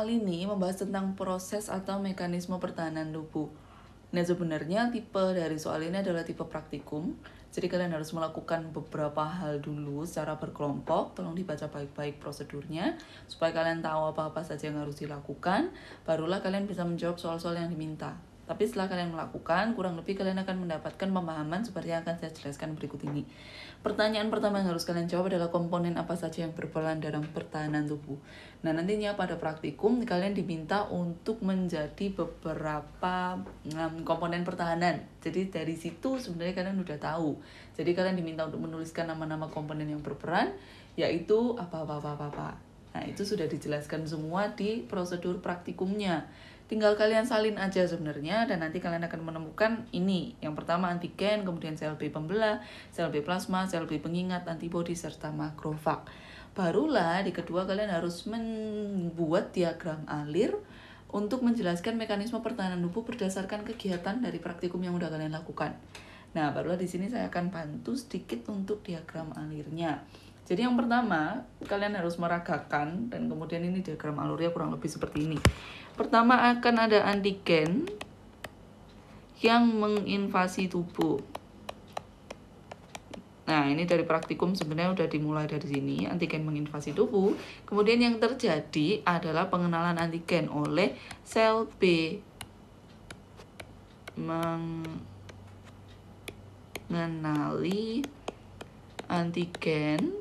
Soal ini membahas tentang proses atau mekanisme pertahanan tubuh. Nah sebenarnya tipe dari soal ini adalah tipe praktikum. Jadi kalian harus melakukan beberapa hal dulu secara berkelompok. Tolong dibaca baik-baik prosedurnya supaya kalian tahu apa-apa saja yang harus dilakukan. Barulah kalian bisa menjawab soal-soal yang diminta. Tapi setelah kalian melakukan, kurang lebih kalian akan mendapatkan pemahaman seperti yang akan saya jelaskan berikut ini. Pertanyaan pertama yang harus kalian jawab adalah komponen apa saja yang berperan dalam pertahanan tubuh. Nah, nantinya pada praktikum kalian diminta untuk menjadi beberapa um, komponen pertahanan. Jadi dari situ sebenarnya kalian sudah tahu. Jadi kalian diminta untuk menuliskan nama-nama komponen yang berperan yaitu apa apa apa. apa. Nah, itu sudah dijelaskan semua di prosedur praktikumnya tinggal kalian salin aja sebenarnya dan nanti kalian akan menemukan ini yang pertama antigen kemudian sel B pembelah sel B plasma sel B pengingat antibodi serta makrofag barulah di kedua kalian harus membuat diagram alir untuk menjelaskan mekanisme pertahanan tubuh berdasarkan kegiatan dari praktikum yang udah kalian lakukan. Nah, barulah di sini saya akan bantu sedikit untuk diagram alirnya. Jadi yang pertama, kalian harus meragakan dan kemudian ini diagram alurnya kurang lebih seperti ini. Pertama akan ada antigen yang menginvasi tubuh. Nah, ini dari praktikum sebenarnya sudah dimulai dari sini, antigen menginvasi tubuh. Kemudian yang terjadi adalah pengenalan antigen oleh sel B mengenali antigen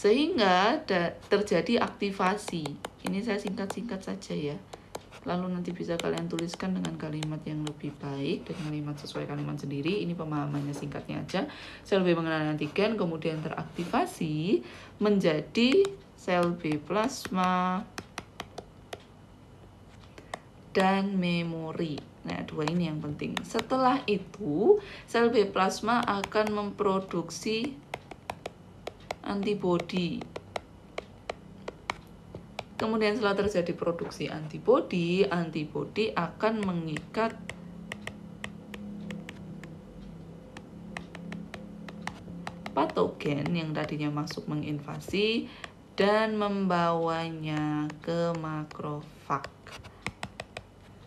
sehingga terjadi aktivasi. Ini saya singkat-singkat saja ya. Lalu nanti bisa kalian tuliskan dengan kalimat yang lebih baik dan kalimat sesuai kalimat sendiri. Ini pemahamannya singkatnya aja. Sel B mengenal antigen kemudian teraktivasi menjadi sel B plasma dan memori. Nah, dua ini yang penting. Setelah itu, sel B plasma akan memproduksi antibodi. Kemudian setelah terjadi produksi antibodi, antibodi akan mengikat patogen yang tadinya masuk menginvasi dan membawanya ke makrofag.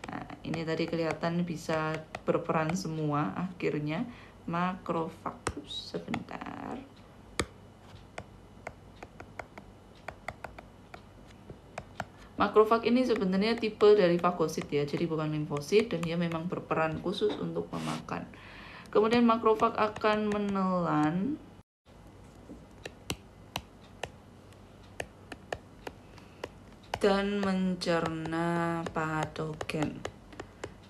Nah, ini tadi kelihatan bisa berperan semua akhirnya makrofag. Sebentar. Makrofag ini sebenarnya tipe dari fagosit ya, jadi bukan limfosit dan dia memang berperan khusus untuk memakan. Kemudian makrofag akan menelan dan mencerna patogen.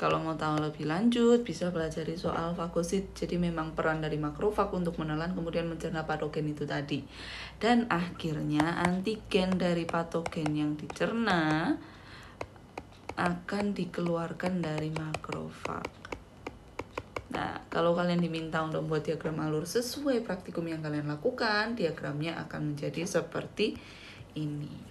Kalau mau tahu lebih lanjut, bisa pelajari soal fagosit. Jadi memang peran dari makrofag untuk menelan kemudian mencerna patogen itu tadi. Dan akhirnya antigen dari patogen yang dicerna akan dikeluarkan dari makrofag. Nah, kalau kalian diminta untuk membuat diagram alur sesuai praktikum yang kalian lakukan, diagramnya akan menjadi seperti ini.